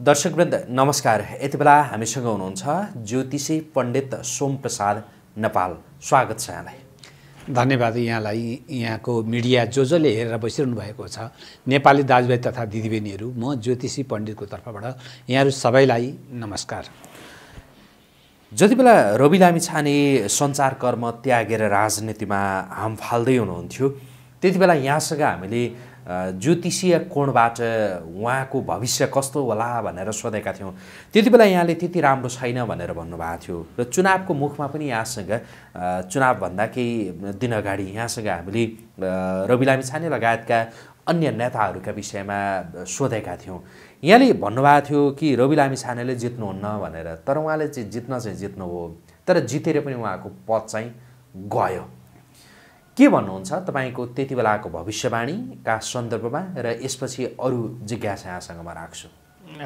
दर्शकवृन्द नमस्कार यति बेला हामीसँग हुनुहुन्छ ज्योतिषी पण्डित सोमप्रसाद नेपाल स्वागत छ यहाँलाई धन्यवाद यहाँलाई यहाँको मिडिया जो जसले हेरेर बसिरहनु भएको छ नेपाली दाजुभाइ तथा दिदीबहिनीहरू म ज्योतिषी पण्डितको तर्फबाट यहाँहरू सबैलाई नमस्कार जति बेला रवि लामी छाने सञ्चारकर्म त्यागेर राजनीतिमा हाम फाल्दै हुनुहुन्थ्यो त्यति बेला यहाँसँग हामीले ज्योतिषीय कोणबाट उहाँको भविष्य कस्तो होला भनेर सोधेका थियौँ त्यति बेला यहाँले त्यति राम्रो छैन भनेर भन्नुभएको थियो र चुनावको मुखमा पनि यहाँसँग चुनावभन्दा केही दिन अगाडि यहाँसँग हामीले रवि लामी छाने लगायतका अन्य नेताहरूका विषयमा सोधेका थियौँ यहाँले भन्नुभएको थियो कि रवि लामी छानेले जित्नुहुन्न भनेर तर उहाँले चाहिँ जित्न चाहिँ जित्नुभयो तर जितेर पनि उहाँको पद चाहिँ गयो के भन्नुहुन्छ तपाईँको त्यति बेलाको भविष्यवाणीका सन्दर्भमा र यसपछि अरू जिज्ञासा यहाँसँग म राख्छु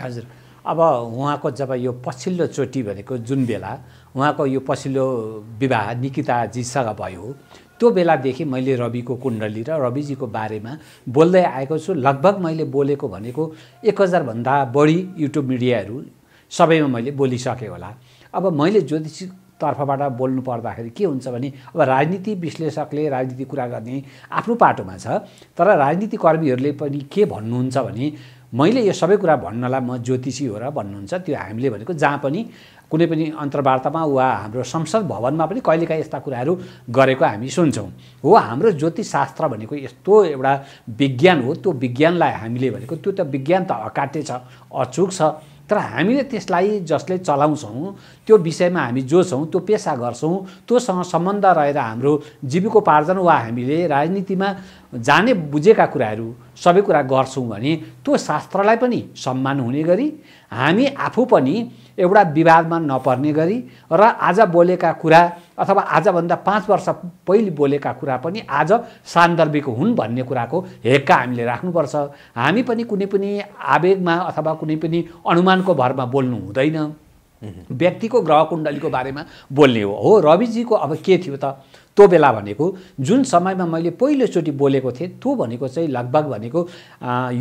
हजुर अब उहाँको जब यो पछिल्लो पछिल्लोचोटि भनेको जुन बेला उहाँको यो पछिल्लो विवाह निकिताजीसँग भयो त्यो बेलादेखि मैले रविको कुण्डली र रविजीको बारेमा बोल्दै आएको छु लगभग मैले बोलेको भनेको एक हजारभन्दा बढी युट्युब मिडियाहरू सबैमा मैले बोलिसकेँ होला अब मैले ज्योतिषी तर्फबाट बोल्नु पर्दाखेरि के हुन्छ भने अब राजनीति विश्लेषकले राजनीति कुरा गर्ने आफ्नो पाटोमा छ तर राजनीति कर्मीहरूले पनि के भन्नुहुन्छ भने मैले यो सबै कुरा भन्नलाई म ज्योतिषी हो र भन्नुहुन्छ त्यो हामीले भनेको जहाँ पनि कुनै पनि अन्तर्वार्तामा वा हाम्रो संसद भवनमा पनि कहिलेकाहीँ यस्ता कुराहरू गरेको हामी सुन्छौँ हो हाम्रो ज्योतिष शास्त्र भनेको यस्तो एउटा विज्ञान हो त्यो विज्ञानलाई हामीले भनेको त्यो त विज्ञान त अकाटे छ अचुक छ तर हामीले त्यसलाई जसले चलाउँछौँ त्यो विषयमा हामी जो छौँ त्यो पेसा गर्छौँ त्योसँग सम्बन्ध रहेर हाम्रो जीविकोपार्जन वा हामीले राजनीतिमा जाने बुझेका कुराहरू सबै कुरा गर्छौँ भने त्यो शास्त्रलाई पनि सम्मान हुने गरी हामी आफू पनि एउटा विवादमा नपर्ने गरी र आज बोलेका कुरा अथवा आजभन्दा पाँच वर्ष पहिले बोलेका कुरा पनि आज सान्दर्भिक हुन् भन्ने कुराको हेक्का हामीले राख्नुपर्छ हामी पनि कुनै पनि आवेगमा अथवा कुनै पनि अनुमानको भरमा बोल्नु हुँदैन व्यक्तिको ग्रह कुण्डलीको बारेमा बोल्ने हो हो रविजीको अब के थियो त त्यो बेला भनेको जुन समयमा मैले पहिलोचोटि बोलेको थिएँ त्यो भनेको चाहिँ लगभग भनेको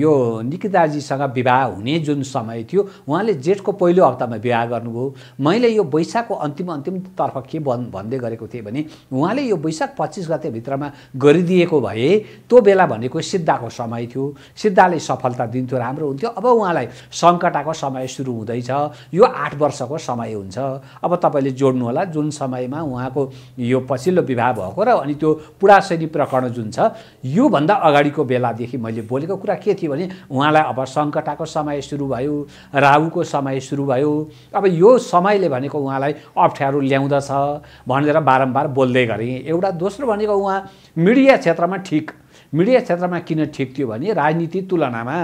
यो निकिताजीसँग विवाह हुने जुन समय थियो उहाँले जेठको पहिलो हप्तामा विवाह गर्नुभयो मैले यो वैशाखको अन्तिम अन्तिमतर्फ के भन् भन्दै गरेको थिएँ भने उहाँले यो वैशाख पच्चिस गते भित्रमा गरिदिएको भए त्यो बेला भनेको सिद्धाको समय थियो सिद्धाले सफलता दिन्थ्यो राम्रो हुन्थ्यो अब उहाँलाई सङ्कटाको समय सुरु हुँदैछ यो आठ वर्षको समय हुन्छ अब तपाईँले जोड्नुहोला जुन समयमा उहाँको यो पछिल्लो विवाह भएको र अनि त्यो शैली प्रकरण जुन छ योभन्दा अगाडिको बेलादेखि मैले बोलेको कुरा के थियो भने उहाँलाई अब सङ्कटाको समय सुरु भयो राहुको समय सुरु भयो अब यो समयले भनेको उहाँलाई अप्ठ्यारो ल्याउँदछ भनेर बारम्बार बोल्दै गरेँ एउटा दोस्रो भनेको उहाँ मिडिया क्षेत्रमा ठिक मिडिया क्षेत्रमा किन ठिक थियो भने राजनीति तुलनामा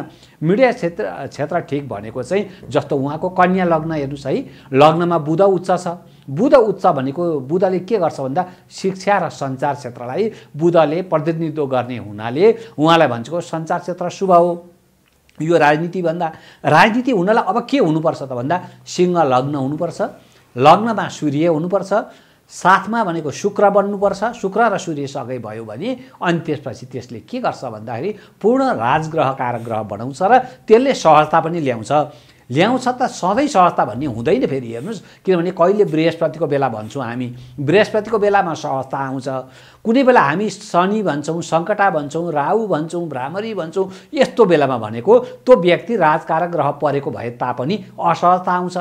मिडिया क्षेत्र क्षेत्र ठिक भनेको चाहिँ जस्तो उहाँको कन्या लग्न हेर्नुहोस् है लग्नमा बुध उच्च छ बुध उच्च भनेको बुधले के गर्छ भन्दा शिक्षा र सञ्चार क्षेत्रलाई बुधले प्रतिनिधित्व गर्ने हुनाले उहाँलाई भन्छु सञ्चार क्षेत्र शुभ हो यो राजनीतिभन्दा राजनीति हुनलाई अब के हुनुपर्छ त भन्दा सिंह लग्न हुनुपर्छ लग्नमा सूर्य हुनुपर्छ साथमा भनेको शुक्र बन्नुपर्छ शुक्र र सूर्य सँगै भयो भने अनि त्यसपछि त्यसले के गर्छ भन्दाखेरि पूर्ण राजग्रह कारक ग्रह बनाउँछ र त्यसले सहजता पनि ल्याउँछ ल्याउँछ त सधैँ सहजता भन्ने हुँदैन फेरि हेर्नुहोस् किनभने कहिले बृहस्पतिको बेला भन्छौँ हामी बृहस्पतिको बेलामा सहजता आउँछ कुनै बेला हामी शनि भन्छौँ सङ्कटा भन्छौँ राहु भन्छौँ भ्रामरी भन्छौँ यस्तो बेलामा भनेको त्यो व्यक्ति राजकारक ग्रह परेको भए तापनि असहजता आउँछ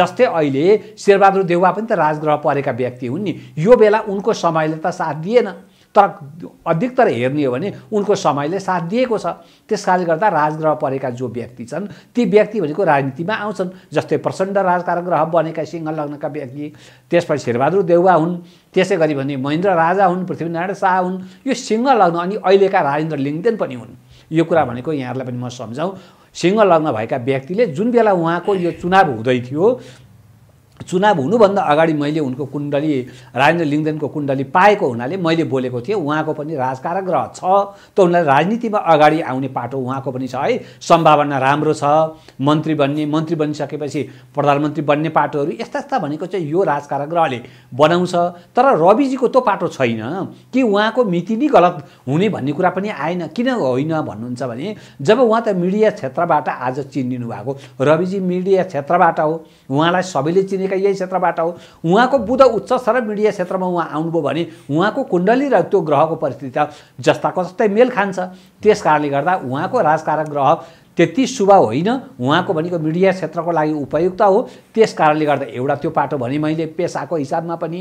जस्तै अहिले शेरबहादुर देउवा पनि त राजग्रह परेका व्यक्ति हुन् नि यो बेला उनको समयले त साथ दिएन तर अधिकतर हेर्ने हो भने उनको समयले साथ दिएको छ त्यस कारणले गर्दा राजग्रह परेका जो व्यक्ति छन् ती व्यक्ति भनेको राजनीतिमा आउँछन् जस्तै प्रचण्ड राजकारण ग्रह बनेका सिंह लग्नका व्यक्ति त्यसपछि शेरबहादुर देउवा हुन् त्यसै गरी भने महेन्द्र राजा हुन् पृथ्वीनारायण शाह हुन् यो सिंह लग्न अनि अहिलेका राजेन्द्र लिङ्गदेन पनि हुन् यो कुरा भनेको यहाँहरूलाई पनि म सम्झाउँ सिंह लग्न भएका व्यक्तिले जुन बेला उहाँको यो चुनाव हुँदै थियो चुनाव हुनुभन्दा अगाडि मैले उनको कुण्डली राजेन्द्र लिङ्गदेनको कुण्डली पाएको हुनाले मैले बोलेको थिएँ उहाँको पनि राजकारक राजकारग्रह छ त उनलाई राजनीतिमा अगाडि आउने पाटो उहाँको पनि छ है सम्भावना राम्रो छ मन्त्री बन्ने मन्त्री बनिसकेपछि प्रधानमन्त्री बन्ने पाटोहरू यस्ता यस्ता भनेको चाहिँ यो राजकारक ग्रहले बनाउँछ तर रविजीको त्यो पाटो छैन कि उहाँको मिति नै गलत हुने भन्ने कुरा पनि आएन किन होइन भन्नुहुन्छ भने जब उहाँ त मिडिया क्षेत्रबाट आज चिनिनु भएको रविजी मिडिया क्षेत्रबाट हो उहाँलाई सबैले चिनेको जन्मेका यही क्षेत्रबाट हो उहाँको बुध उच्च सर मिडिया क्षेत्रमा उहाँ आउनुभयो भने उहाँको कुण्डली र त्यो ग्रहको परिस्थिति जस्ताको जस्तै मेल खान्छ त्यस कारणले गर्दा उहाँको राजकारक ग्रह त्यति शुभ होइन उहाँको भनेको मिडिया क्षेत्रको लागि उपयुक्त हो त्यस कारणले गर्दा एउटा त्यो पाटो भने मैले पेसाको हिसाबमा पनि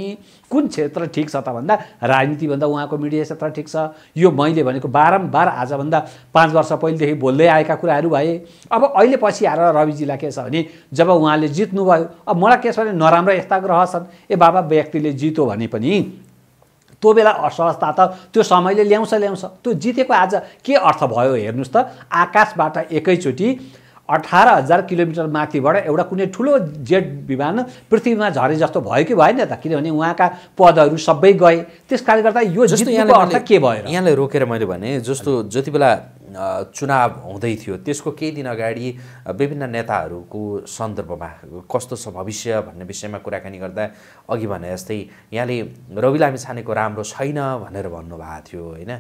कुन क्षेत्र ठिक छ त भन्दा राजनीतिभन्दा उहाँको मिडिया क्षेत्र ठिक छ यो मैले भनेको बारम्बार आजभन्दा पाँच वर्ष पहिलेदेखि बोल्दै आएका कुराहरू भए अब अहिले पछि आएर रविजीलाई के छ भने जब उहाँले जित्नुभयो अब मलाई के छ भने नराम्रा यस्ता ग्रह छन् ए बाबा व्यक्तिले जित्यो भने पनि त्यो बेला असहजता त त्यो समयले ल्याउँछ ल्याउँछ त्यो जितेको आज के अर्थ भयो हेर्नुहोस् त आकाशबाट एकैचोटि अठार हजार किलोमिटर माथिबाट एउटा कुनै ठुलो जेट विमान पृथ्वीमा झरे जस्तो भयो कि भएन त किनभने उहाँका पदहरू सबै गए त्यस कारणले गर्दा यो जस्तो अर्थ के भयो यहाँलाई रोकेर मैले भने जस्तो जति बेला चुनाव हुँदै थियो त्यसको केही दिन अगाडि विभिन्न नेताहरूको सन्दर्भमा कस्तो छ भविष्य भन्ने विषयमा कुराकानी गर्दा अघि भने जस्तै यहाँले रवि लामी छानेको राम्रो छैन भनेर भन्नुभएको थियो होइन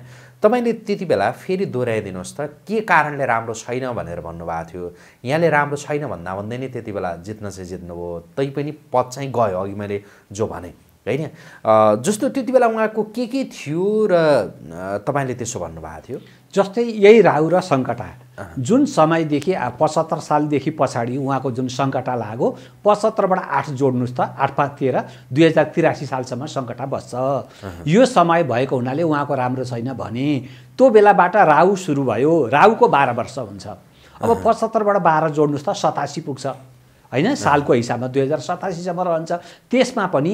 तपाईँले त्यति बेला फेरि दोहोऱ्याइदिनुहोस् त के कारणले राम्रो छैन भनेर भन्नुभएको थियो यहाँले राम्रो छैन भन्दा भन्दै नै त्यति बेला जित्न चाहिँ जित्नुभयो तैपनि पद चाहिँ गयो अघि मैले जो भने होइन जस्तो त्यति बेला उहाँको के के थियो र तपाईँले त्यसो भन्नुभएको थियो जस्तै यही राहु र सङ्कटा जुन समयदेखि पचहत्तर सालदेखि पछाडि उहाँको जुन सङ्कटा लाग्यो पचहत्तरबाट आठ जोड्नुहोस् त आठ पाँच तेह्र दुई हजार तिरासी सालसम्म सङ्कटा बस्छ यो समय भएको हुनाले उहाँको राम्रो छैन भने त्यो बेलाबाट राहु सुरु भयो राहुको बाह्र वर्ष हुन्छ अब पचहत्तरबाट बाह्र जोड्नुहोस् त सतासी पुग्छ होइन सालको हिसाबमा दुई हजार सतासीसम्म रहन्छ त्यसमा पनि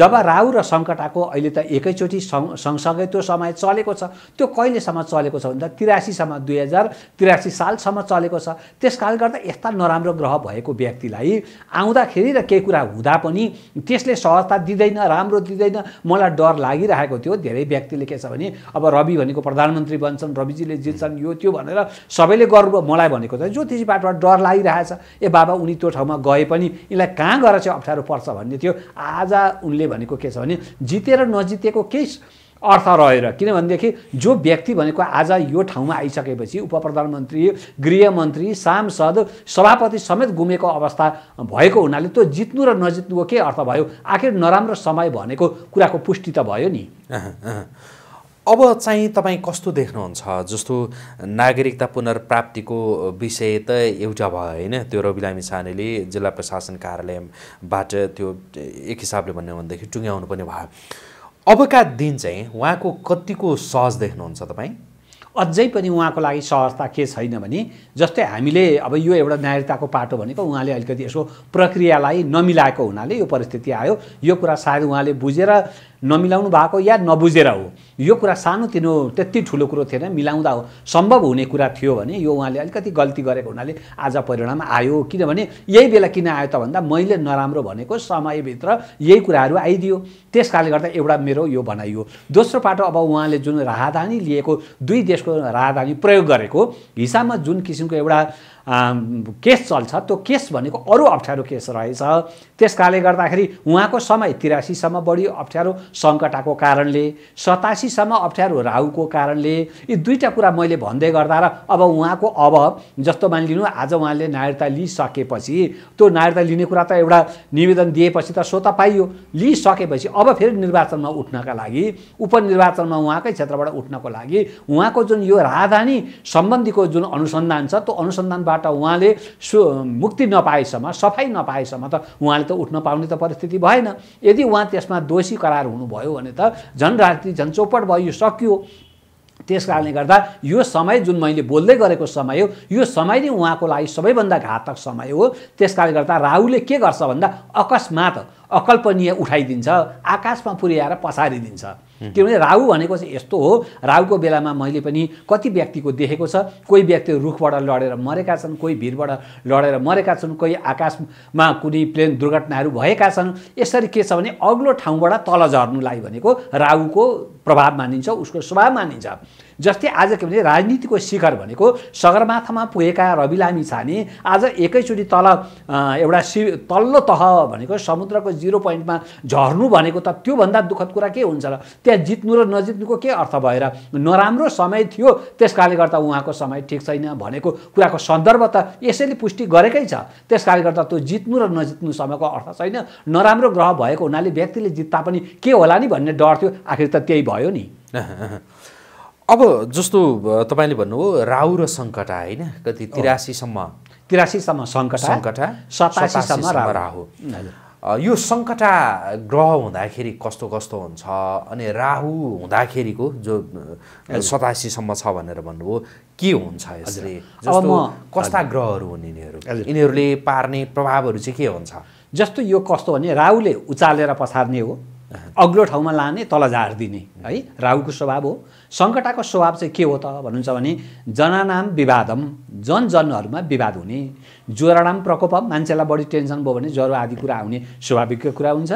जब राहु र सङ्कटाको अहिले त एकैचोटि सँगसँगै त्यो समय चलेको छ त्यो कहिलेसम्म चलेको छ भन्दा तिरासीसम्म दुई हजार तिरासी सालसम्म चलेको छ त्यस कारणले गर्दा यस्ता नराम्रो ग्रह भएको व्यक्तिलाई आउँदाखेरि र केही कुरा हुँदा पनि त्यसले सहजता दिँदैन राम्रो दिँदैन मलाई डर लागिरहेको थियो धेरै व्यक्तिले के छ भने अब रवि भनेको प्रधानमन्त्री बन्छन् रविजीले जित्छन् यो त्यो भनेर सबैले गर्नु मलाई भनेको त चाहिँ बाटोबाट डर लागिरहेछ ए बाबा उनी त्यो ठाउँ ठाउँमा गए पनि यसलाई कहाँ गएर चाहिँ अप्ठ्यारो पर्छ भन्ने थियो आज उनले भनेको के छ भने जितेर नजितेको केही अर्थ रहेर किनभनेदेखि जो व्यक्ति भनेको आज यो ठाउँमा आइसकेपछि उप प्रधानमन्त्री गृहमन्त्री सांसद सभापति समेत गुमेको अवस्था भएको हुनाले त्यो जित्नु र नजित्नुको के अर्थ भयो आखिर नराम्रो समय भनेको कुराको पुष्टि त भयो नि अब चाहिँ तपाईँ कस्तो देख्नुहुन्छ जस्तो नागरिकता पुनर्प्राप्तिको विषय त एउटा भयो होइन त्यो रवि लामी छानेले जिल्ला प्रशासन कार्यालयबाट त्यो एक हिसाबले भन्यो भनेदेखि टुङ्ग्याउनु पनि भयो अबका दिन चाहिँ उहाँको कतिको सहज देख्नुहुन्छ तपाईँ अझै पनि उहाँको लागि सहजता के छैन भने जस्तै हामीले अब यो एउटा नागरिकताको पाटो भनेको उहाँले अलिकति यसो प्रक्रियालाई नमिलाएको हुनाले यो परिस्थिति आयो यो कुरा सायद उहाँले बुझेर नमिलाउनु भएको या नबुझेर हो यो कुरा सानोतिनो त्यति ठुलो कुरो थिएन मिलाउँदा हो सम्भव हुने कुरा थियो भने यो उहाँले अलिकति गल्ती गरेको हुनाले आज परिणाम आयो किनभने यही बेला किन आयो त भन्दा मैले नराम्रो भनेको समयभित्र यही कुराहरू आइदियो त्यस कारणले गर्दा एउटा मेरो यो हो दोस्रो पाटो अब उहाँले जुन राहदानी लिएको दुई देशको राहदानी प्रयोग गरेको हिसाबमा जुन किसिमको एउटा केस चल्छ त्यो केस भनेको अरू अप्ठ्यारो केस रहेछ त्यस कारणले गर्दाखेरि उहाँको समय तिरासीसम्म बढी अप्ठ्यारो सङ्कटाको कारणले सतासीसम्म अप्ठ्यारो राहुको कारणले यी दुईवटा कुरा मैले भन्दै गर्दा र अब उहाँको अब जस्तो मानिलिनु आज उहाँले नागरिकता लिइसकेपछि त्यो नागरिकता लिने कुरा त एउटा निवेदन दिएपछि त त पाइयो लिइसकेपछि अब फेरि निर्वाचनमा उठ्नका लागि उपनिर्वाचनमा उहाँकै क्षेत्रबाट उठ्नको लागि उहाँको जुन यो राजधानी सम्बन्धीको जुन अनुसन्धान छ त्यो अनुसन्धानबाट कुराबाट उहाँले सु मुक्ति नपाएसम्म सफाइ नपाएसम्म त उहाँले त उठ्न पाउने त परिस्थिति भएन यदि उहाँ त्यसमा दोषी करार हुनुभयो भने त झन् राजनीति झन् चौपट भयो यो सकियो त्यस कारणले गर्दा यो समय जुन मैले बोल्दै गरेको समय हो यो समय नै उहाँको लागि सबैभन्दा घातक समय हो त्यस कारणले गर्दा राहुले के गर्छ भन्दा अकस्मात अकल्पनीय उठाइदिन्छ आकाशमा पुर्याएर पछारिदिन्छ किनभने राहु भनेको चाहिँ यस्तो हो राहुको बेलामा मैले पनि कति व्यक्तिको देखेको छ कोही व्यक्ति रुखबाट लडेर मरेका छन् कोही भिरबाट लडेर मरेका छन् कोही आकाशमा कुनै प्लेन दुर्घटनाहरू भएका छन् यसरी के छ भने अग्लो ठाउँबाट तल झर्नुलाई भनेको राहुको प्रभाव मानिन्छ उसको स्वभाव मानिन्छ जस्तै आज के भने राजनीतिको शिखर भनेको सगरमाथामा पुगेका रवि लामी छाने आज एकैचोटि तल एउटा सि तल्लो तह भनेको समुद्रको जिरो पोइन्टमा झर्नु भनेको त त्योभन्दा दुःखद कुरा के हुन्छ र त्यहाँ जित्नु र नजित्नुको के अर्थ भएर नराम्रो समय थियो त्यस कारणले गर्दा उहाँको समय ठिक छैन भनेको कुराको सन्दर्भ त यसैले पुष्टि गरेकै छ त्यस कारणले गर्दा त्यो जित्नु र नजित्नु समयको अर्थ छैन नराम्रो ग्रह भएको हुनाले व्यक्तिले जित्दा पनि के होला नि भन्ने डर थियो आखिर त त्यही भयो नि अब जस्तो तपाईँले भन्नुभयो राहु र सङ्कटा होइन कति तिरासीसम्म तिरासीसम्म सङ्कट सङ्कटा सतासीसम्म राहु यो सङ्कटा ग्रह हुँदाखेरि कस्तो कस्तो हुन्छ अनि राहु हुँदाखेरिको जो सतासीसम्म छ भनेर भन्नुभयो के हुन्छ यसले जस्तो कस्ता ग्रहहरू हुन् यिनीहरू यिनीहरूले पार्ने प्रभावहरू चाहिँ के हुन्छ जस्तो यो कस्तो भने राहुले उचालेर पछार्ने हो अग्लो ठाउँमा लाने तल झार दिने है राहुको स्वभाव हो सङ्कटाको स्वभाव चाहिँ के हो त भन्नुहुन्छ भने जनानाम विवादम जनजनहरूमा विवाद हुने ज्वराणाम प्रकोप मान्छेलाई बढी टेन्सन भयो भने ज्वरो आदि कुरा आउने स्वाभाविक कुरा हुन्छ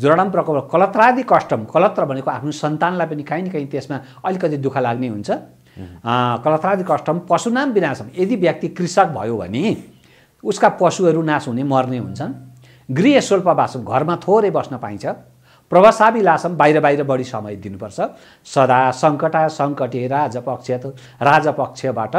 ज्वराणाम प्रकोप कलत्रादि कष्टम कलत्र भनेको आफ्नो सन्तानलाई पनि काहीँ न काहीँ त्यसमा अलिकति दुःख लाग्ने हुन्छ कलत्रादि कष्टम पशुनाम विनाशम यदि व्यक्ति कृषक भयो भने उसका पशुहरू नाश हुने मर्ने हुन्छन् गृह स्वल्पवास घरमा थोरै बस्न पाइन्छ प्रभावशालीलासम्म बाहिर बाहिर बढी समय दिनुपर्छ सदा सङ्कटा सङ्कटे राजपक्ष राजपक्षबाट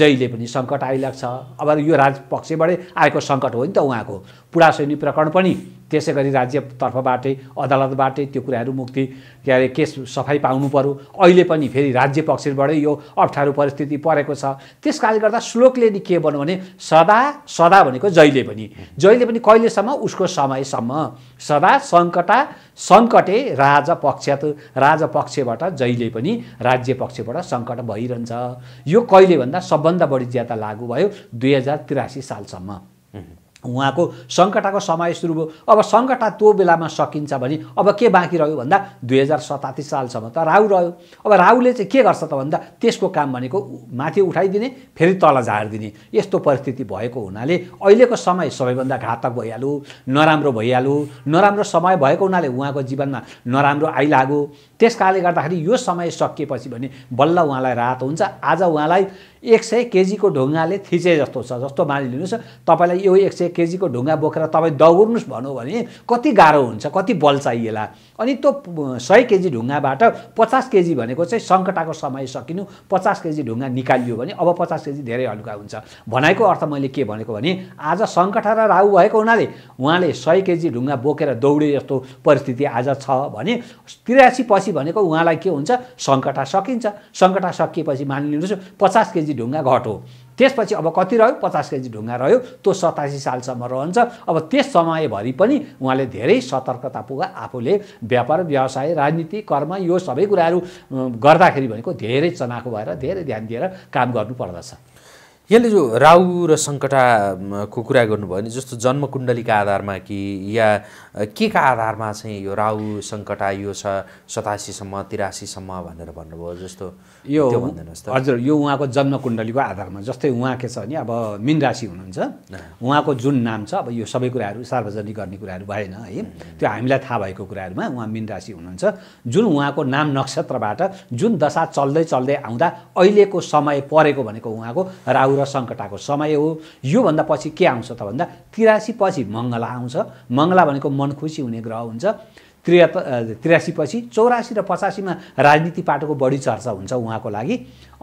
जहिले पनि सङ्कट आइलाग्छ अब यो राजपक्षबाटै आएको सङ्कट हो नि त उहाँको पुरासैनी प्रकरण पनि त्यसै गरी राज्यतर्फबाटै अदालतबाटै त्यो कुराहरू मुक्ति के अरे केस सफाइ पाउनु पऱ्यो अहिले पनि फेरि राज्य पक्षबाटै यो अप्ठ्यारो परिस्थिति परेको छ त्यस कारणले गर्दा श्लोकले नि के भन्यो भने सदा सदा भनेको जहिले पनि जहिले पनि कहिलेसम्म उसको समयसम्म सदा सङ्कटा सङ्कटे राज पक्ष राज पक्षबाट जहिले पनि राज्य पक्षबाट सङ्कट भइरहन्छ यो कहिले भन्दा सबभन्दा बढी ज्यादा लागु भयो दुई हजार त्रियासी सालसम्म उहाँको सङ्कटाको समय सुरु भयो अब सङ्कटा त्यो बेलामा सकिन्छ भने अब के बाँकी रह्यो भन्दा दुई हजार सतासी सालसम्म त राहु रह्यो अब राहुले चाहिँ के गर्छ त भन्दा त्यसको काम भनेको माथि उठाइदिने फेरि तल झारिदिने यस्तो परिस्थिति भएको हुनाले अहिलेको समय सबैभन्दा घातक भइहाल्यो नराम्रो भइहाल्यो नराम्रो समय भएको हुनाले उहाँको जीवनमा नराम्रो आइलाग्यो त्यस कारणले गर्दाखेरि यो समय सकिएपछि भने बल्ल उहाँलाई राहत हुन्छ आज उहाँलाई एक सय केजीको ढुङ्गाले थिचे जस्तो छ जस्तो मानिलिनुहोस् तपाईँलाई यो एक सय केजीको ढुङ्गा बोकेर तपाईँ दौड्नुहोस् भनौँ भने कति गाह्रो हुन्छ कति बल चाहिएला अनि त्यो सय केजी ढुङ्गाबाट पचास केजी भनेको चाहिँ सङ्कटाको समय सकिनु पचास केजी ढुङ्गा निकालियो भने अब पचास केजी धेरै हल्का हुन्छ भनाइको अर्थ मैले के भनेको भने आज सङ्कट र राहु भएको हुनाले उहाँले सय केजी ढुङ्गा बोकेर दौडे जस्तो परिस्थिति आज छ भने त्रियासी पछि भनेको उहाँलाई के हुन्छ सङ्कटा सकिन्छ सङ्कटा सकिएपछि मानिलिनुहोस् पचास केजी केजी ढुङ्गा घट हो त्यसपछि अब कति रह्यो पचास केजी ढुङ्गा रह्यो त्यो सतासी सालसम्म रहन्छ अब त्यस समयभरि पनि उहाँले धेरै सतर्कता सतर्कतापूर्वक आफूले व्यापार व्यवसाय राजनीति कर्म यो सबै कुराहरू गर्दाखेरि भनेको धेरै चनाखो भएर धेरै ध्यान दिएर काम गर्नुपर्दछ यसले जो राहु र सङ्कटाको कुरा गर्नुभयो भने जस्तो जन्मकुण्डलीका आधारमा कि या के का आधारमा चाहिँ यो राहु सङ्कटा यो छ सतासीसम्म तिरासीसम्म भनेर भन्नुभयो जस्तो यो हजुर यो उहाँको जन्मकुण्डलीको आधारमा जस्तै उहाँ के छ भने अब मिन राशि हुनुहुन्छ उहाँको जुन नाम छ अब यो सबै कुराहरू सार्वजनिक गर्ने कुराहरू भएन है त्यो हामीलाई थाहा भएको कुराहरूमा उहाँ मिन राशि हुनुहुन्छ जुन उहाँको नाम नक्षत्रबाट जुन दशा चल्दै चल्दै आउँदा अहिलेको समय परेको भनेको उहाँको राहु र सङ्कटाको समय हो योभन्दा पछि के आउँछ त भन्दा तिरासी पछि मङ्गला आउँछ मङ्गला भनेको मन खुसी हुने ग्रह हुन्छ त्रिया त्रियासी पछि चौरासी र पचासीमा राजनीति पाटोको बढी चर्चा हुन्छ उहाँको लागि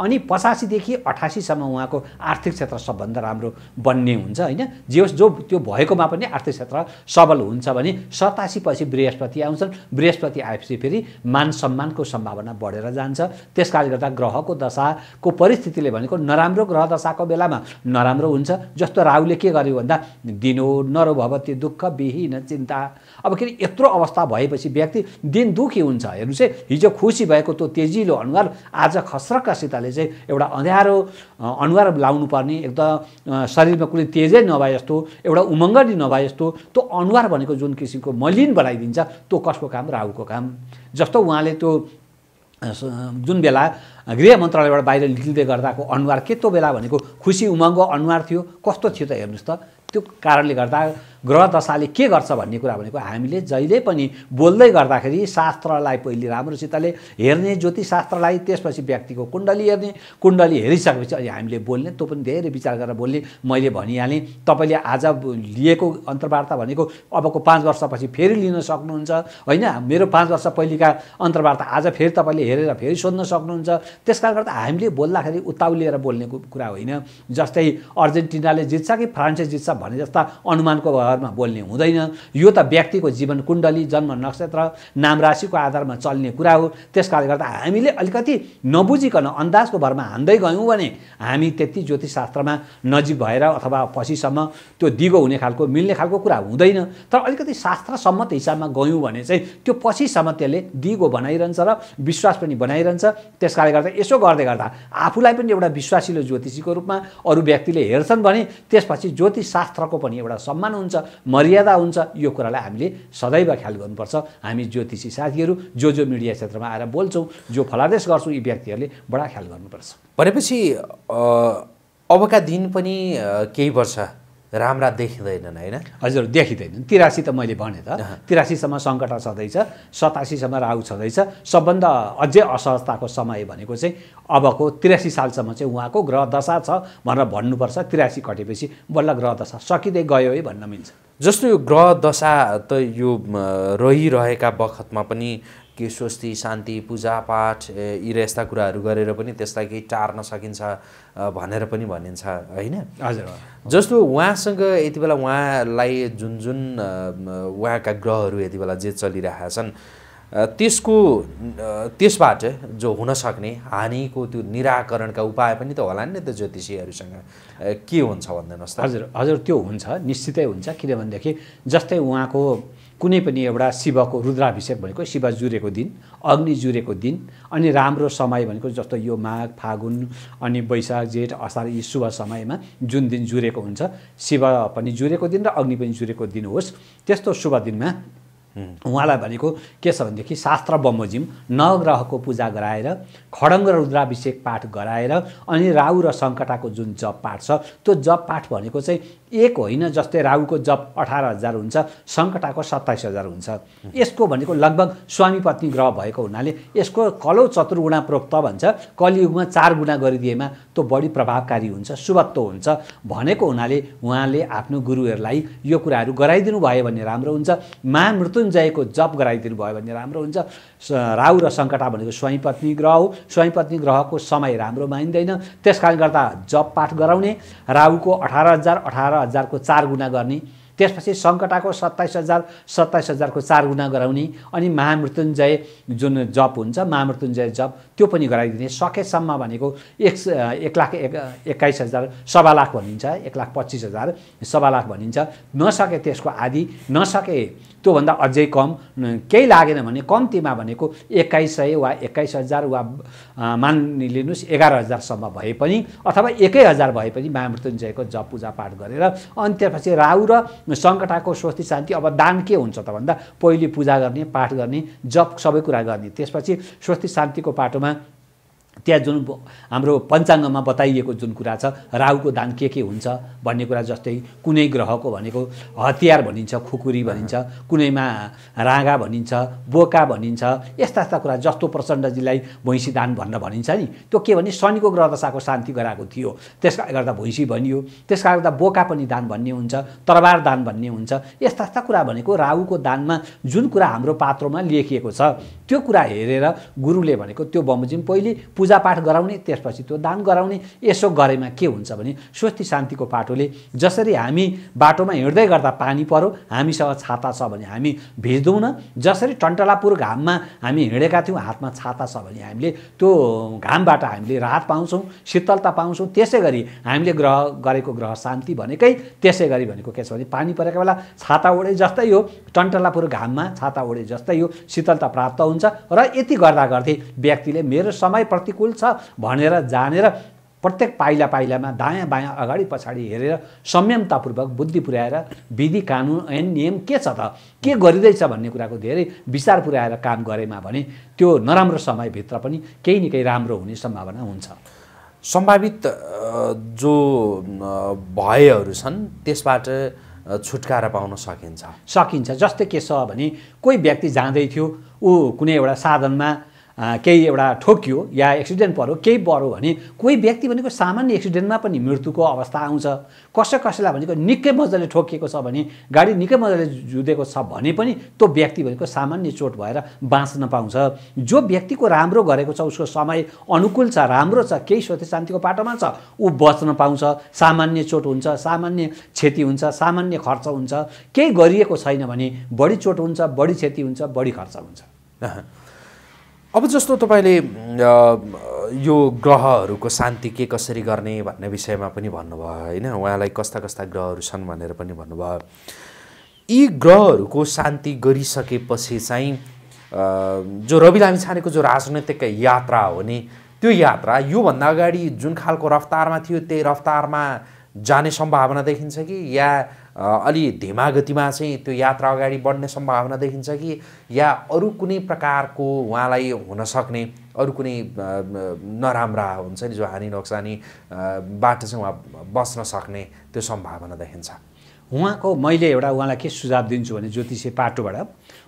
अनि पचासीदेखि अठासीसम्म उहाँको आर्थिक क्षेत्र सबभन्दा राम्रो बन्ने हुन्छ होइन जे जो त्यो भएकोमा पनि आर्थिक क्षेत्र सबल हुन्छ भने सतासी पछि बृहस्पति आउँछन् बृहस्पति आएपछि फेरि मान सम्मानको सम्भावना बढेर जान्छ त्यसकारणले गर्दा ग्रहको दशाको परिस्थितिले भनेको नराम्रो ग्रह दशाको बेलामा नराम्रो हुन्छ जस्तो राहुले के गर्यो भन्दा दिनो नरो भवती दुःख विहीन चिन्ता अब के यत्रो अवस्था भएपछि व्यक्ति दिन दुःखी हुन्छ हेर्नुहोस् है हिजो खुसी भएको त्यो तेजिलो अनुहार आज खस्रकासित हुनाले चाहिँ एउटा अँध्यारो अनुहार लाउनु पर्ने एकदम शरीरमा कुनै तेजै नभए जस्तो एउटा उमङ्ग नै नभए जस्तो त्यो अनुहार भनेको जुन किसिमको मलिन बनाइदिन्छ त्यो कसको काम राहुको काम जस्तो उहाँले त्यो जुन बेला गृह मन्त्रालयबाट बाहिर निक्लिँदै गर्दाको अनुहार के त्यो बेला भनेको खुसी उमङ्ग अनुहार थियो कस्तो थियो त हेर्नुहोस् त त्यो कारणले गर्दा ग्रह दशाले के गर्छ भन्ने कुरा भनेको हामीले जहिले पनि बोल्दै गर्दाखेरि शास्त्रलाई पहिले राम्रोसितले हेर्ने ज्योतिष शास्त्रलाई त्यसपछि व्यक्तिको कुण्डली हेर्ने कुण्डली हेरिसकेपछि अनि हामीले बोल्ने त्यो पनि धेरै विचार गरेर बोल्ने मैले भनिहालेँ तपाईँले आज लिएको अन्तर्वार्ता भनेको अबको पाँच वर्षपछि फेरि लिन सक्नुहुन्छ होइन मेरो पाँच वर्ष पहिलेका अन्तर्वार्ता आज फेरि तपाईँले हेरेर फेरि सोध्न सक्नुहुन्छ त्यस कारणले गर्दा हामीले बोल्दाखेरि उताउलिएर बोल्ने कुरा होइन जस्तै अर्जेन्टिनाले जित्छ कि फ्रान्सले जित्छ भने जस्ता अनुमानको व्यवहारमा बोल्ने हुँदैन यो त व्यक्तिको जीवन कुण्डली जन्म नक्षत्र नाम राशिको आधारमा चल्ने कुरा हो त्यस कारणले गर्दा हामीले अलिकति नबुझिकन अन्दाजको भरमा हान्दै गयौँ भने हामी त्यति ज्योतिषशास्त्रमा नजिक भएर अथवा पछिसम्म त्यो दिगो हुने खालको मिल्ने खालको कुरा हुँदैन तर अलिकति शास्त्रसम्मत हिसाबमा गयौँ भने चाहिँ त्यो पछिसम्म त्यसले दिगो बनाइरहन्छ र विश्वास पनि बनाइरहन्छ त्यस कारणले गर्दा यसो गर्दै गर्दा आफूलाई पनि एउटा विश्वासिलो ज्योतिषीको रूपमा अरू व्यक्तिले हेर्छन् भने त्यसपछि ज्योतिषशास्त्रको पनि एउटा सम्मान हुन्छ मर्यादा हुन्छ यो कुरालाई हामीले सदैव ख्याल गर्नुपर्छ हामी ज्योतिषी साथीहरू जो जो मिडिया क्षेत्रमा आएर बोल्छौँ जो फलादेश गर्छौँ यी व्यक्तिहरूले बडा ख्याल गर्नुपर्छ भनेपछि अबका दिन पनि केही वर्ष राम्रा देखिँदैनन् होइन हजुर देखिँदैनन् तिरासी त मैले भने त तिरासीसम्म सङ्कट छँदैछ सतासीसम्म राहु छँदैछ सबभन्दा अझै असहजताको समय भनेको चाहिँ अबको त्रियासी सालसम्म चाहिँ उहाँको ग्रह दशा छ भनेर भन्नुपर्छ तिरासी कटेपछि बल्ल ग्रह दशा सकिँदै गयो है भन्न मिल्छ जस्तो यो ग्रह दशा त यो रहिरहेका बखतमा पनि के स्वस्ति शान्ति पूजापाठ यी र यस्ता कुराहरू गरेर पनि त्यसलाई केही टार्न सकिन्छ भनेर पनि भनिन्छ होइन हजुर जस्तो उहाँसँग यति बेला उहाँलाई जुन जुन उहाँका ग्रहहरू यति बेला जे चलिरहेका छन् त्यसको त्यसबाट जो हुनसक्ने हानिको त्यो निराकरणका उपाय पनि त होला नि त ज्योतिषीहरूसँग के हुन्छ भनिदिनुहोस् त हजुर हजुर त्यो हुन्छ निश्चितै हुन्छ किनभनेदेखि जस्तै उहाँको कुनै पनि एउटा शिवको रुद्राभिषेक भनेको शिव जुरेको दिन अग्नि जुरेको दिन अनि राम्रो समय भनेको जस्तो यो माघ फागुन अनि वैशाख जेठ असार यी शुभ समयमा जुन दिन जुरेको हुन्छ शिव पनि जुरेको दिन र अग्नि पनि जुरेको दिन होस् त्यस्तो शुभ दिनमा उहाँलाई भनेको के छ भनेदेखि शास्त्र बमोजिम नवग्रहको पूजा गराएर खडङ्ग र रुद्राभिषेक पाठ गराएर अनि राहु र सङ्कटाको जुन जप पाठ छ त्यो जप पाठ भनेको चाहिँ एक होइन जस्तै राहुको जप अठार हजार हुन्छ सङ्कटाको सत्ताइस हजार हुन्छ यसको भनेको लगभग स्वामी पत्नी ग्रह भएको हुनाले यसको कलौ चतुर्गुणा प्रोक्त भन्छ कलियुगमा चार गुणा गरिदिएमा त्यो बढी प्रभावकारी हुन्छ शुभत्व हुन्छ भनेको हुनाले उहाँले आफ्नो गुरुहरूलाई यो कुराहरू गराइदिनु भयो भने राम्रो हुन्छ महामृत्यु मृत्युञ्जयको जप गराइदिनु भयो भने राम्रो हुन्छ राहु र सङ्कटा भनेको स्वयंपत्नी ग्रह हो स्वयंपत्नी ग्रहको समय राम्रो मानिँदैन त्यस कारणले गर्दा जप पाठ गराउने राहुको अठार हजार अठार हजारको चार गुणा गर्ने त्यसपछि सङ्कटाको सत्ताइस हजार सत्ताइस हजारको चार गुणा गराउने अनि महामृत्युञ्जय जुन जप हुन्छ महामृत्युञ्जय जप त्यो पनि गराइदिने सकेसम्म भनेको एक एक लाख एक एक्काइस हजार सवा लाख भनिन्छ एक लाख पच्चिस हजार सवा लाख भनिन्छ नसके त्यसको आदि नसके त्योभन्दा अझै कम केही लागेन भने कम्तीमा भनेको एक्काइस सय वा एक्काइस हजार वा मानिलिनुहोस् एघार हजारसम्म भए पनि अथवा एकै हजार भए पनि महामृत्युञ्जयको जप पूजापाठ गरेर अनि त्यसपछि राहु र सङ्कटाको स्वस्ति शान्ति अब दान के हुन्छ त भन्दा पहिले पूजा गर्ने पाठ गर्ने जप सबै कुरा गर्ने त्यसपछि स्वस्ति शान्तिको पाटोमा त्यहाँ जुन हाम्रो पञ्चाङ्गमा बताइएको जुन कुरा छ राहुको दान के के हुन्छ भन्ने कुरा जस्तै कुनै ग्रहको भनेको हतियार भनिन्छ खुकुरी भनिन्छ कुनैमा राँगा भनिन्छ बोका भनिन्छ यस्ता यस्ता कुरा जस्तो प्रचण्डजीलाई भैँसी दान भनेर भनिन्छ नि त्यो के भने शनिको ग्रहदशाको शान्ति गराएको थियो त्यसका गर्दा भैँसी भनियो त्यसका गर्दा बोका पनि दान भन्ने हुन्छ तरबार दान भन्ने हुन्छ यस्ता यस्ता कुरा भनेको राहुको दानमा जुन कुरा हाम्रो पात्रोमा लेखिएको छ त्यो कुरा हेरेर गुरुले भनेको त्यो बमोजिम पहिले पूजापाठ गराउने त्यसपछि त्यो दान गराउने यसो गरेमा के हुन्छ भने स्वस्ति शान्तिको पाटोले जसरी हामी बाटोमा हिँड्दै गर्दा पानी पऱ्यो हामीसँग छाता छ भने हामी भिज्दैनौँ जसरी टन्टलापुर घाममा हामी हिँडेका थियौँ हातमा छाता छ भने हामीले त्यो घामबाट हामीले राहत पाउँछौँ शीतलता पाउँछौँ त्यसै गरी हामीले ग्रह गरेको ग्रह शान्ति भनेकै त्यसै गरी भनेको के छ भने पानी परेको बेला छाता ओढे जस्तै हो टन्टलापुर घाममा छाता ओढे जस्तै हो शीतलता प्राप्त हुन्छ र यति गर्दा गर्दै व्यक्तिले मेरो समयप्रति प्रतिकूल छ भनेर जानेर प्रत्येक पाइला पाइलामा दायाँ बायाँ अगाडि पछाडि हेरेर संयमतापूर्वक बुद्धि पुर्याएर विधि कानुन ऐन नियम के छ त के गरिँदैछ भन्ने कुराको धेरै विचार पुर्याएर काम गरेमा भने त्यो नराम्रो समयभित्र पनि केही न केही राम्रो हुने सम्भावना हुन्छ सम्भावित जो भयहरू छन् त्यसबाट छुटकारा पाउन सकिन्छ सकिन्छ जस्तै के छ भने कोही व्यक्ति जाँदै थियो ऊ कुनै एउटा साधनमा केही एउटा ठोकियो या एक्सिडेन्ट पऱ्यो केही पऱ्यो भने कोही व्यक्ति भनेको सामान्य एक्सिडेन्टमा पनि मृत्युको अवस्था आउँछ कसै कसैलाई भनेको निकै मजाले ठोकिएको छ भने गाडी निकै मजाले जुधेको छ भने पनि त्यो व्यक्ति भनेको सामान्य चोट भएर बाँच्न पाउँछ जो व्यक्तिको राम्रो गरेको छ उसको समय अनुकूल छ राम्रो छ केही स्वत शान्तिको पाटोमा छ ऊ बच्न पाउँछ सामान्य चोट हुन्छ सामान्य क्षति हुन्छ सामान्य खर्च हुन्छ केही गरिएको छैन भने बढी चोट हुन्छ बढी क्षति हुन्छ बढी खर्च हुन्छ अब जस्तो तपाईँले यो ग्रहहरूको शान्ति के कसरी गर्ने भन्ने विषयमा पनि भन्नुभयो होइन उहाँलाई कस्ता कस्ता ग्रहहरू छन् भनेर पनि भन्नुभयो यी ग्रहहरूको शान्ति गरिसकेपछि चाहिँ जो रवि लामी छानेको जो राजनैतिक यात्रा हो नि त्यो यात्रा योभन्दा अगाडि जुन खालको रफ्तारमा थियो त्यही रफ्तारमा जाने सम्भावना देखिन्छ कि या अलि धिमा गतिमा चाहिँ त्यो यात्रा अगाडि बढ्ने सम्भावना देखिन्छ कि या अरू कुनै प्रकारको उहाँलाई हुनसक्ने अरू कुनै नराम्रा हुन्छ नि जो हानि नोक्सानीबाट चाहिँ उहाँ बस्न सक्ने त्यो सम्भावना देखिन्छ उहाँको मैले एउटा उहाँलाई के सुझाव दिन्छु भने ज्योतिषे पाटोबाट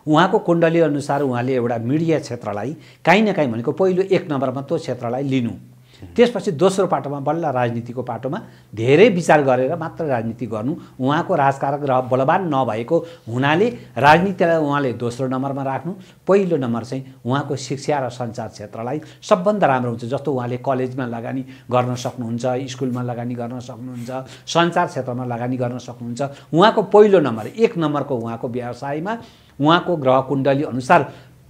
उहाँको कुण्डली अनुसार उहाँले एउटा मिडिया क्षेत्रलाई काहीँ न काहीँ भनेको पहिलो एक नम्बरमा त्यो क्षेत्रलाई लिनु त्यसपछि दोस्रो पाटोमा बल्ल राजनीतिको पाटोमा धेरै विचार गरेर मात्र राजनीति गर्नु उहाँको राजकारक र बलवान नभएको हुनाले राजनीतिलाई उहाँले दोस्रो नम्बरमा राख्नु पहिलो नम्बर चाहिँ उहाँको शिक्षा र सञ्चार क्षेत्रलाई सबभन्दा राम्रो हुन्छ जस्तो उहाँले कलेजमा लगानी गर्न सक्नुहुन्छ स्कुलमा लगानी गर्न सक्नुहुन्छ सञ्चार क्षेत्रमा लगानी गर्न सक्नुहुन्छ उहाँको पहिलो नम्बर एक नम्बरको उहाँको व्यवसायमा उहाँको ग्रह कुण्डली अनुसार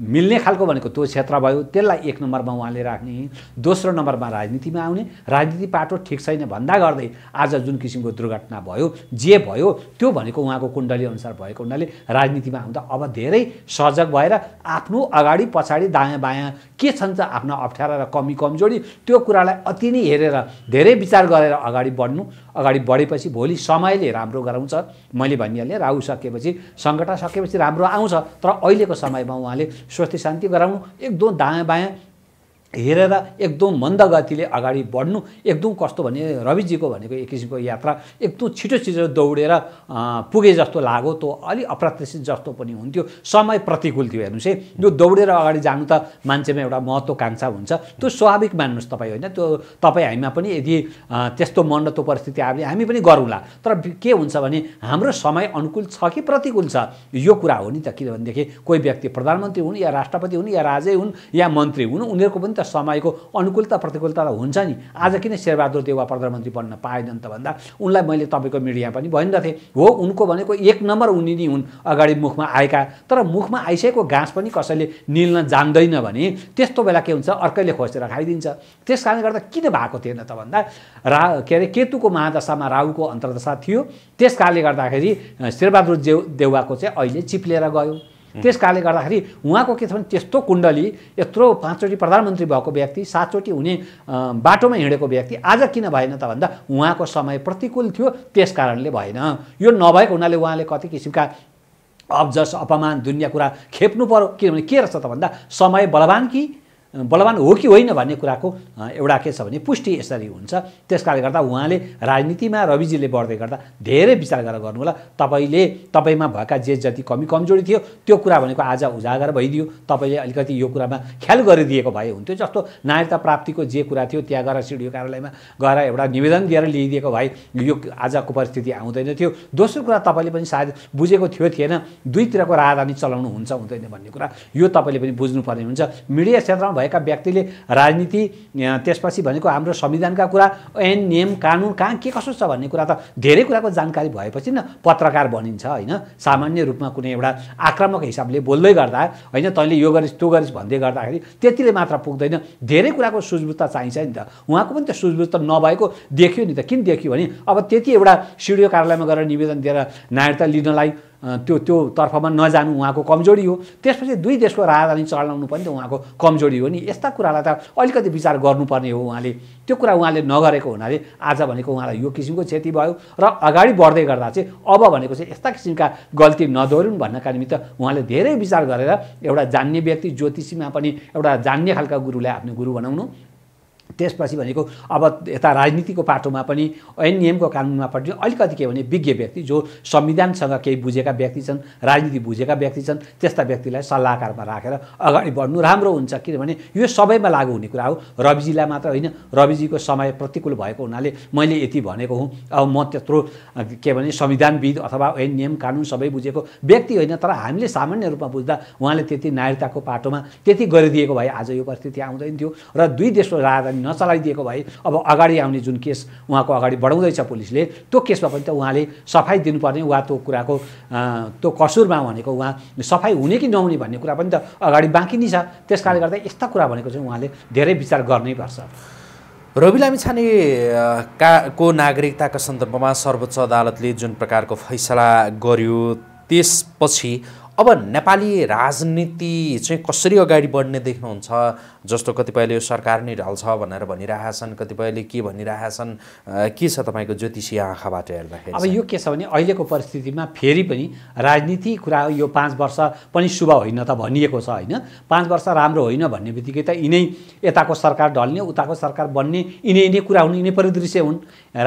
मिल्ने खालको भनेको त्यो क्षेत्र भयो त्यसलाई एक नम्बरमा उहाँले राख्ने दोस्रो नम्बरमा राजनीतिमा आउने राजनीति पाटो ठिक छैन भन्दा गर्दै आज जुन किसिमको दुर्घटना भयो जे भयो त्यो भनेको उहाँको कुण्डली अनुसार भएको हुनाले राजनीतिमा आउँदा अब धेरै सजग भएर आफ्नो अगाडि पछाडि दायाँ बायाँ के छन् त आफ्ना अप्ठ्यारा र कमी कमजोरी त्यो कुरालाई अति नै हेरेर धेरै विचार गरेर अगाडि बढ्नु अगाडि बढेपछि भोलि समयले राम्रो गराउँछ मैले भनिहालेँ राहु सकेपछि सङ्कटा सकेपछि राम्रो आउँछ तर अहिलेको समयमा उहाँले स्वस्थ शांति कराऊँ एक दो दाएँ बाएँ हेरेर एकदम मन्द गतिले अगाडि बढ्नु एकदम कस्तो भने रविजीको भनेको एक किसिमको यात्रा एकदम छिटो छिटो दौडेर पुगे जस्तो लाग्यो त्यो अलि अप्रत्याशित जस्तो पनि हुन्थ्यो समय प्रतिकूल थियो हेर्नुहोस् है यो दौडेर अगाडि जानु त मान्छेमा एउटा महत्त्वकाङ्क्षा हुन्छ त्यो स्वाभाविक मान्नुहोस् तपाईँ होइन त्यो तपाईँ हामीमा पनि यदि त्यस्तो मन र त्यो परिस्थिति आयो हामी पनि गरौँला तर के हुन्छ भने हाम्रो समय अनुकूल छ कि प्रतिकूल छ यो कुरा हो नि त किनभनेदेखि कोही व्यक्ति प्रधानमन्त्री हुन् या राष्ट्रपति हुन् या राजै हुन् या मन्त्री हुन् उनीहरूको पनि त समयको अनुकूलता प्रतिकूलता त हुन्छ नि आज किन शेरबहादुर देवा प्रधानमन्त्री बन्न पाएनन् त भन्दा उनलाई मैले तपाईँको मिडिया पनि भनिरहेको थिएँ हो उनको भनेको एक नम्बर उनी नै हुन् अगाडि मुखमा आएका तर मुखमा आइसकेको घाँस पनि कसैले निल्न जान्दैन भने त्यस्तो बेला के हुन्छ अर्कैले खोजेर खाइदिन्छ त्यस कारणले गर्दा किन भएको थिएन त भन्दा रा के अरे केतुको महादशामा राहुको अन्तर्दशा थियो त्यस कारणले गर्दाखेरि शेरबहादुर देउ देउवाको चाहिँ अहिले चिप्लेर गयो Mm-hmm. त्यस कारणले गर्दाखेरि उहाँको के छ भने त्यस्तो कुण्डली यत्रो पाँचचोटि प्रधानमन्त्री भएको व्यक्ति सातचोटि हुने बाटोमा हिँडेको व्यक्ति आज किन भएन त भन्दा उहाँको समय प्रतिकूल थियो त्यस कारणले भएन यो नभएको हुनाले उहाँले कति किसिमका अब्जस अपमान दुनियाँ कुरा खेप्नु पर्यो किनभने के रहेछ त भन्दा समय बलवान कि बलवान हो कि होइन भन्ने कुराको एउटा के छ भने पुष्टि यसरी हुन्छ त्यस गर्दा उहाँले राजनीतिमा रविजीले बढ्दै गर्दा धेरै विचार गरेर गर्नु होला तपाईँले तपाईँमा भएका जे जति कमी कमजोरी थियो त्यो कुरा भनेको आज उजागर भइदियो तपाईँले अलिकति यो कुरामा ख्याल गरिदिएको भए हुन्थ्यो जस्तो नागरिकता प्राप्तिको जे कुरा थियो त्यहाँ गएर सिडिओ कार्यालयमा गएर एउटा निवेदन दिएर लिइदिएको भए यो आजको परिस्थिति आउँदैन थियो दोस्रो कुरा तपाईँले पनि सायद बुझेको थियो थिएन दुईतिरको राजधानी चलाउनु हुन्छ हुँदैन भन्ने कुरा यो तपाईँले पनि बुझ्नुपर्ने हुन्छ मिडिया क्षेत्रमा भएका व्यक्तिले राजनीति त्यसपछि भनेको हाम्रो संविधानका कुरा ऐन नियम कानुन कहाँ के कसो छ भन्ने कुरा त धेरै कुराको जानकारी भएपछि न पत्रकार भनिन्छ होइन सामान्य रूपमा कुनै एउटा आक्रामक हिसाबले बोल्दै गर्दा होइन तैँले यो गरिस् त्यो गरिस् भन्दै गर्दाखेरि त्यतिले मात्र पुग्दैन धेरै कुराको सुझबुझता चाहिन्छ नि त उहाँको पनि त्यो सुझबुझता नभएको देखियो नि त किन देखियो भने अब त्यति एउटा सिडिओ कार्यालयमा गएर निवेदन दिएर नागरिकता लिनलाई त्यो त्यो तर्फमा नजानु उहाँको कमजोरी हो त्यसपछि दुई देशको राजधानी चलाउनु पनि त उहाँको कमजोरी हो नि यस्ता कुरालाई त अलिकति विचार गर्नुपर्ने हो उहाँले त्यो कुरा उहाँले नगरेको हुनाले आज भनेको उहाँलाई यो किसिमको क्षति भयो र अगाडि बढ्दै गर्दा चाहिँ अब भनेको चाहिँ यस्ता किसिमका गल्ती नदोरुन् भन्नका निमित्त उहाँले धेरै विचार गरेर एउटा जान्ने व्यक्ति ज्योतिषीमा पनि एउटा जान्ने खालका गुरुलाई आफ्नो गुरु बनाउनु त्यसपछि भनेको अब यता राजनीतिको पाटोमा पनि ऐन नियमको कानुनमा पनि अलिकति के भने विज्ञ व्यक्ति जो संविधानसँग केही बुझेका व्यक्ति छन् राजनीति बुझेका व्यक्ति छन् त्यस्ता व्यक्तिलाई सल्लाहकारमा राखेर अगाडि बढ्नु राम्रो हुन्छ किनभने यो सबैमा लागु हुने कुरा हो रविजीलाई मात्र होइन रविजीको समय प्रतिकूल भएको हुनाले मैले यति भनेको हुँ अब म त्यत्रो के भने संविधानविद अथवा ऐन नियम कानुन सबै बुझेको व्यक्ति होइन तर हामीले सामान्य रूपमा बुझ्दा उहाँले त्यति नागरिकताको पाटोमा त्यति गरिदिएको भए आज यो परिस्थिति आउँदैन थियो र दुई देशको राजधानी नचलाइदिएको भए अब अगाडि आउने जुन केस उहाँको अगाडि बढाउँदैछ पुलिसले त्यो केसमा पनि त उहाँले सफाइ दिनुपर्ने वा त्यो कुराको त्यो कसुरमा भनेको उहाँ सफाइ हुने कि नहुने भन्ने कुरा पनि त अगाडि बाँकी नै छ त्यस कारणले गर्दा यस्ता कुरा भनेको चाहिँ उहाँले धेरै विचार गर्नैपर्छ रवि लामिछाने का को नागरिकताका सन्दर्भमा सर्वोच्च अदालतले जुन प्रकारको फैसला गर्यो त्यसपछि अब नेपाली राजनीति चाहिँ कसरी अगाडि बढ्ने देख्नुहुन्छ जस्तो कतिपयले यो सरकार नै ढल्छ भनेर भनिरहेका छन् कतिपयले के भनिरहेका छन् के छ तपाईँको ज्योतिषीय आँखाबाट हेर्दाखेरि अब यो के छ भने अहिलेको परिस्थितिमा फेरि पनि राजनीति कुरा यो पाँच वर्ष पनि शुभ होइन त भनिएको छ होइन पाँच वर्ष राम्रो होइन भन्ने बित्तिकै त यिनै यताको सरकार ढल्ने उताको सरकार बन्ने यिनै यिनै कुरा हुने यिनै परिदृश्य हुन्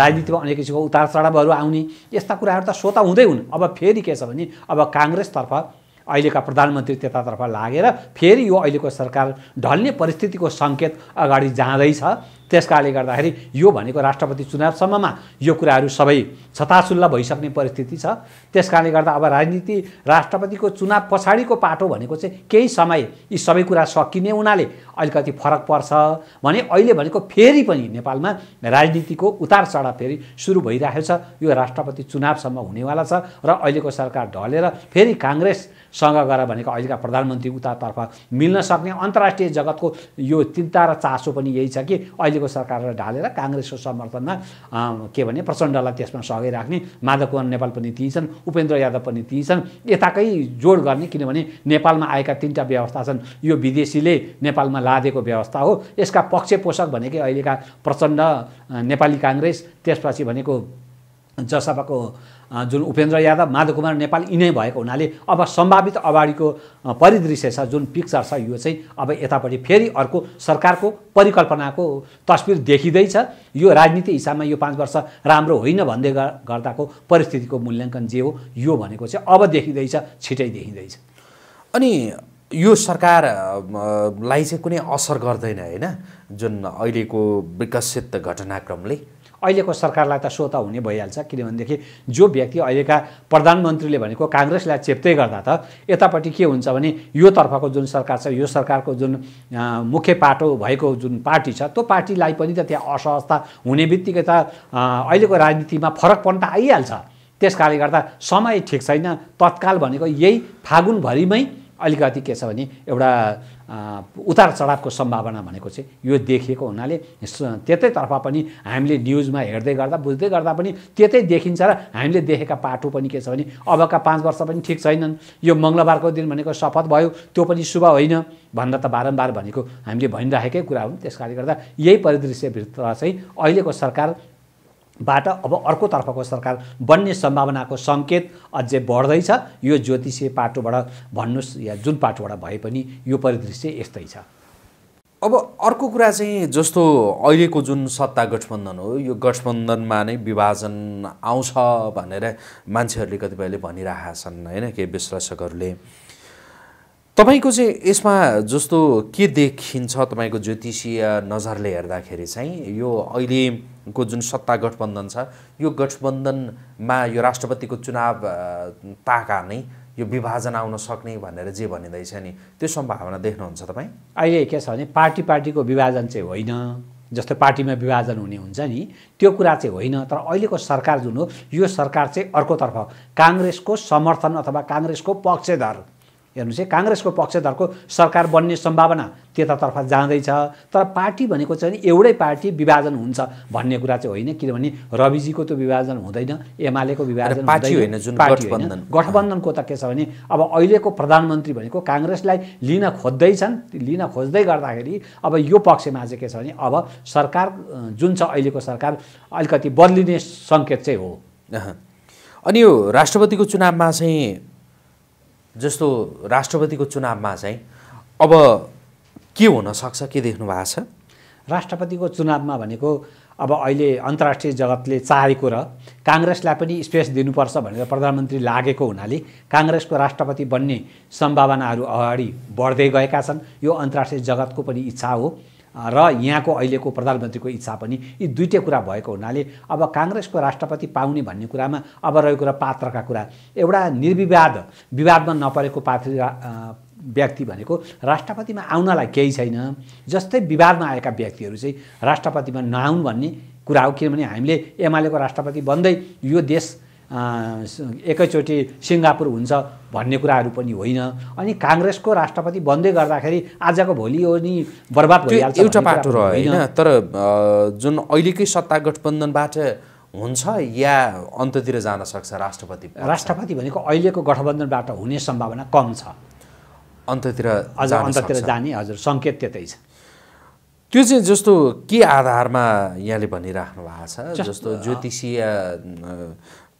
राजनीतिमा अनेक किसिमको उतार चढावहरू आउने यस्ता कुराहरू त स्वतः हुँदै हुन् अब फेरि के छ भने अब काङ्ग्रेसतर्फ अहिलेका प्रधानमन्त्री त्यतातर्फ लागेर फेरि यो अहिलेको सरकार ढल्ने परिस्थितिको सङ्केत अगाडि जाँदैछ त्यस कारणले गर्दाखेरि यो भनेको राष्ट्रपति चुनावसम्ममा यो कुराहरू सबै छताछुल्ला भइसक्ने परिस्थिति छ त्यस कारणले गर्दा अब राजनीति राष्ट्रपतिको चुनाव पछाडिको पाटो भनेको चाहिँ केही समय यी सबै कुरा सकिने हुनाले अलिकति फरक पर्छ भने अहिले भनेको फेरि पनि नेपालमा राजनीतिको उतार चढाव फेरि सुरु भइरहेको छ यो राष्ट्रपति चुनावसम्म हुनेवाला छ र अहिलेको सरकार ढलेर फेरि सँग गएर भनेको अहिलेका प्रधानमन्त्री उतातर्फ मिल्न सक्ने अन्तर्राष्ट्रिय जगतको यो चिन्ता र चासो पनि यही छ कि अहिले अहिलेको सरकारलाई ढालेर काङ्ग्रेसको समर्थनमा के भने प्रचण्डलाई त्यसमा राख्ने माधव कुमार नेपाल पनि ती छन् उपेन्द्र यादव पनि ती छन् यताकै जोड गर्ने किनभने नेपालमा आएका तिनवटा व्यवस्था छन् यो विदेशीले नेपालमा लादेको व्यवस्था हो यसका पक्ष पोषक भनेकै अहिलेका प्रचण्ड नेपाली काङ्ग्रेस त्यसपछि भनेको जसपाको जुन उपेन्द्र यादव माधव कुमार नेपाल यिनै भएको हुनाले अब सम्भावित अगाडिको परिदृश्य छ जुन पिक्चर छ यो चाहिँ अब यतापट्टि फेरि अर्को सरकारको परिकल्पनाको तस्विर देखिँदैछ यो राजनीति हिसाबमा यो पाँच वर्ष राम्रो होइन भन्दै गर्दाको परिस्थितिको मूल्याङ्कन जे हो यो भनेको चाहिँ अब देखिँदैछ छिटै देखिँदैछ अनि यो सरकारलाई चाहिँ कुनै असर गर्दैन होइन जुन अहिलेको विकसित घटनाक्रमले अहिलेको सरकारलाई त सो त हुने भइहाल्छ किनभनेदेखि जो व्यक्ति अहिलेका प्रधानमन्त्रीले भनेको काङ्ग्रेसलाई चेप्दै गर्दा त यतापट्टि के हुन्छ भने यो तर्फको जुन सरकार छ यो सरकारको जुन मुख्य पाटो भएको जुन पार्टी छ त्यो पार्टीलाई पनि त त्यहाँ असहजता हुने बित्तिकै त अहिलेको राजनीतिमा फरकपन त आइहाल्छ त्यस कारणले गर्दा समय ठिक छैन तत्काल भनेको यही फागुनभरिमै अलिकति के छ भने एउटा उतार चढावको सम्भावना भनेको चाहिँ यो देखिएको हुनाले त्यतैतर्फ पनि हामीले न्युजमा हेर्दै गर्दा बुझ्दै गर्दा पनि त्यतै देखिन्छ र हामीले देखेका पाठो पनि के छ भने अबका पाँच वर्ष पनि ठिक छैनन् यो मङ्गलबारको दिन भनेको शपथ भयो त्यो पनि शुभ होइन भनेर त बारम्बार भनेको हामीले भनिराखेकै कुरा हो त्यस कारणले गर्दा यही परिदृश्यभित्र चाहिँ अहिलेको सरकार बाट अब अर्कोतर्फको सरकार बन्ने सम्भावनाको सङ्केत अझै बढ्दैछ यो ज्योतिषीय पाटोबाट भन्नुहोस् या जुन पाटोबाट भए पनि यो परिदृश्य यस्तै छ अब अर्को कुरा चाहिँ जस्तो अहिलेको जुन सत्ता गठबन्धन हो यो गठबन्धनमा नै विभाजन आउँछ भनेर मान्छेहरूले कतिपयले भनिरहेका छन् होइन केही विश्लेषकहरूले तपाईँको चाहिँ यसमा जस्तो के देखिन्छ तपाईँको ज्योतिषीय नजरले हेर्दाखेरि चाहिँ यो अहिलेको जुन सत्ता गठबन्धन छ यो गठबन्धनमा यो राष्ट्रपतिको चुनाव ताका नै यो विभाजन आउन सक्ने भनेर जे भनिँदैछ नि त्यो सम्भावना देख्नुहुन्छ तपाईँ अहिले के छ भने पार्टी पार्टीको विभाजन चाहिँ होइन जस्तो पार्टीमा विभाजन हुने हुन्छ नि त्यो कुरा चाहिँ होइन तर अहिलेको सरकार जुन हो यो सरकार चाहिँ अर्कोतर्फ काङ्ग्रेसको समर्थन अथवा काङ्ग्रेसको पक्षधर हेर्नुहोस् है काङ्ग्रेसको पक्षधरको सरकार बन्ने सम्भावना त्यतातर्फ जाँदैछ तर पार्टी भनेको चाहिँ एउटै पार्टी विभाजन हुन्छ भन्ने कुरा चाहिँ होइन किनभने रविजीको त विभाजन हुँदैन एमालेको विभाजन पार्टी पार्टी होइन गठबन्धनको त के छ भने अब अहिलेको प्रधानमन्त्री भनेको काङ्ग्रेसलाई लिन खोज्दैछन् लिन खोज्दै गर्दाखेरि अब यो पक्षमा चाहिँ के छ भने अब सरकार जुन छ अहिलेको सरकार अलिकति बदलिने सङ्केत चाहिँ हो अनि यो राष्ट्रपतिको चुनावमा चाहिँ जस्तो राष्ट्रपतिको चुनावमा चाहिँ अब के हुनसक्छ के देख्नु भएको छ राष्ट्रपतिको चुनावमा भनेको अब अहिले अन्तर्राष्ट्रिय जगतले चाहेको र काङ्ग्रेसलाई पनि स्पेस दिनुपर्छ भनेर प्रधानमन्त्री लागेको हुनाले काङ्ग्रेसको राष्ट्रपति बन्ने सम्भावनाहरू अगाडि बढ्दै गएका छन् यो अन्तर्राष्ट्रिय जगतको पनि इच्छा हो र यहाँको अहिलेको प्रधानमन्त्रीको इच्छा पनि यी दुइटै कुरा भएको हुनाले अब काङ्ग्रेसको राष्ट्रपति पाउने भन्ने कुरामा अब रहेको र पात्रका कुरा एउटा निर्विवाद विवादमा नपरेको पात्र व्यक्ति भनेको राष्ट्रपतिमा आउनलाई केही छैन जस्तै विवादमा आएका व्यक्तिहरू चाहिँ राष्ट्रपतिमा नआउन् भन्ने कुरा हो किनभने हामीले एमालेको राष्ट्रपति बन्दै यो देश एकैचोटि सिङ्गापुर हुन्छ भन्ने कुराहरू पनि होइन अनि काङ्ग्रेसको राष्ट्रपति बन्दै गर्दाखेरि आजको भोलि हो नि बर्बाद भइहाल्छ एउटा पाटो रह्यो होइन तर जुन अहिलेकै सत्ता गठबन्धनबाट हुन्छ या अन्ततिर जान सक्छ राष्ट्रपति राष्ट्रपति भनेको अहिलेको गठबन्धनबाट हुने सम्भावना कम छ अन्ततिर अझ अन्ततिर जाने हजुर सङ्केत त्यतै छ त्यो चाहिँ जस्तो के आधारमा यहाँले भनिराख्नु भएको छ जस्तो ज्योतिषीय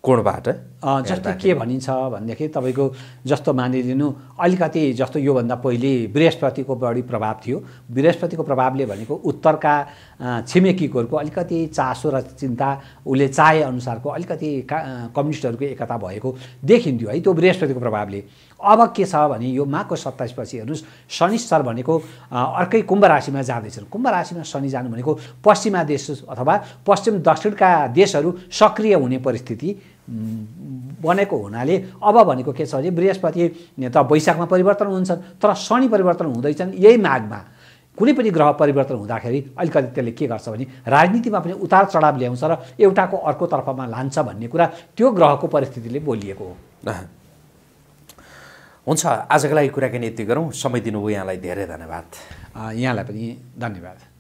कोणबाट जस्तो के भनिन्छ भनेदेखि तपाईँको जस्तो मानिदिनु अलिकति जस्तो योभन्दा पहिले बृहस्पतिको बढी प्रभाव थियो बृहस्पतिको प्रभावले भनेको उत्तरका छिमेकीहरूको अलिकति चासो र चिन्ता उसले चाहे अनुसारको अलिकति का कम्युनिस्टहरूको एकता भएको देखिन्थ्यो है त्यो बृहस्पतिको प्रभावले अब के छ भने यो माघको सत्ताइसपछि हेर्नुहोस् शनिश्चर भनेको अर्कै कुम्भ राशिमा जाँदैछन् कुम्भ राशिमा शनि जानु भनेको पश्चिमा देश अथवा पश्चिम दक्षिणका देशहरू सक्रिय हुने परिस्थिति बनेको हुनाले अब भनेको के छ भने बृहस्पति त वैशाखमा परिवर्तन हुन्छन् तर शनि परिवर्तन हुँदैछन् यही माघमा कुनै पनि ग्रह परिवर्तन हुँदाखेरि अलिकति त्यसले के गर्छ भने राजनीतिमा पनि उतार चढाव ल्याउँछ र एउटाको अर्कोतर्फमा लान्छ भन्ने कुरा त्यो ग्रहको परिस्थितिले बोलिएको हो हुन्छ आजको लागि कुराकानी यति गरौँ समय दिनुभयो यहाँलाई धेरै धन्यवाद यहाँलाई पनि धन्यवाद